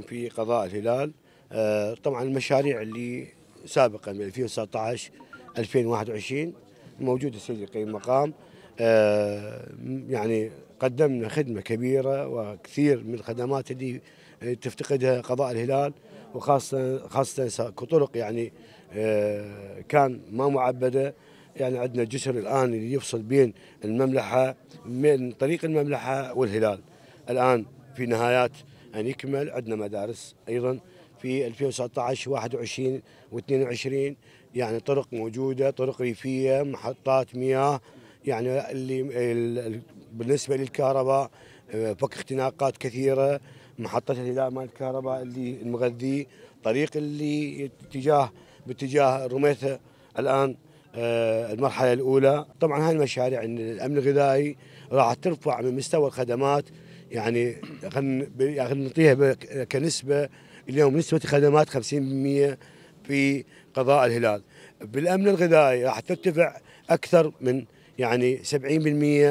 في قضاء الهلال آه، طبعا المشاريع اللي سابقا من 2019 2021 موجوده سيدي قيم مقام آه، يعني قدمنا خدمه كبيره وكثير من الخدمات اللي تفتقدها قضاء الهلال وخاصه خاصه كطرق يعني آه، كان ما معبده يعني عندنا جسر الان اللي يفصل بين المملحه من طريق المملحه والهلال الان في نهايات ان يكمل عندنا مدارس ايضا في 2019 21 و22 يعني طرق موجوده طرق ريفيه محطات مياه يعني اللي بالنسبه للكهرباء آه، فك اختناقات كثيره محطه الهداء مال الكهرباء اللي المغذي طريق اللي اتجاه باتجاه رميثه الان آه، المرحله الاولى طبعا هاي المشاريع الامن الغذائي راح ترفع من مستوى الخدمات يعني خلينا نعطيها كنسبه اليوم نسبه خدمات 50% في قضاء الهلال بالامن الغذائي راح ترتفع اكثر من يعني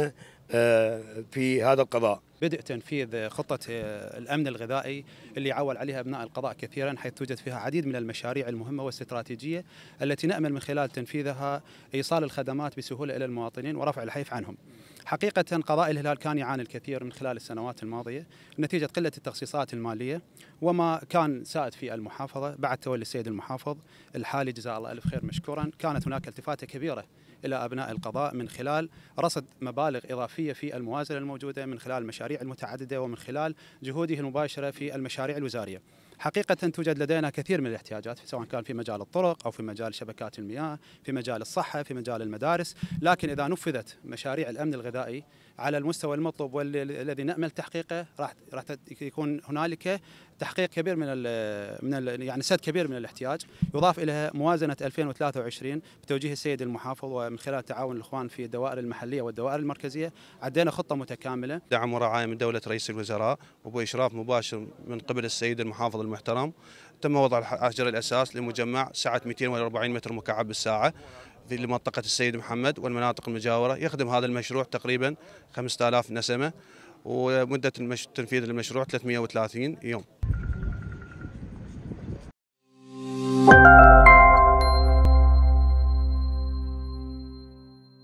70% آه، في هذا القضاء بدء تنفيذ خطة آه، الأمن الغذائي اللي عول عليها أبناء القضاء كثيرا حيث توجد فيها عديد من المشاريع المهمة والاستراتيجية التي نأمل من خلال تنفيذها إيصال الخدمات بسهولة إلى المواطنين ورفع الحيف عنهم حقيقة قضاء الهلال كان يعاني الكثير من خلال السنوات الماضية نتيجة قلة التخصيصات المالية وما كان سائد في المحافظة بعد تولي السيد المحافظ الحالي جزاه الله ألف خير مشكورا كانت هناك التفاتة كبيرة إلى أبناء القضاء من خلال رصد مبالغ إضافية في الموازنة الموجودة من خلال مشاريع المشاريع المتعددة ومن خلال جهوده المباشرة في المشاريع الوزارية حقيقة توجد لدينا كثير من الاحتياجات سواء كان في مجال الطرق أو في مجال شبكات المياه في مجال الصحة في مجال المدارس لكن إذا نفذت مشاريع الأمن الغذائي على المستوى المطلوب والذي نأمل تحقيقه راح راح يكون هنالك تحقيق كبير من الـ من الـ يعني سد كبير من الاحتياج يضاف اليها موازنه 2023 بتوجيه السيد المحافظ ومن خلال تعاون الاخوان في الدوائر المحليه والدوائر المركزيه عدينا خطه متكامله دعم ورعايه من دوله رئيس الوزراء وباشراف مباشر من قبل السيد المحافظ المحترم تم وضع حجر الأساس لمجمع سعة 240 متر مكعب بالساعة في منطقة السيد محمد والمناطق المجاورة يخدم هذا المشروع تقريبا 5000 نسمة ومدة تنفيذ المشروع 330 يوم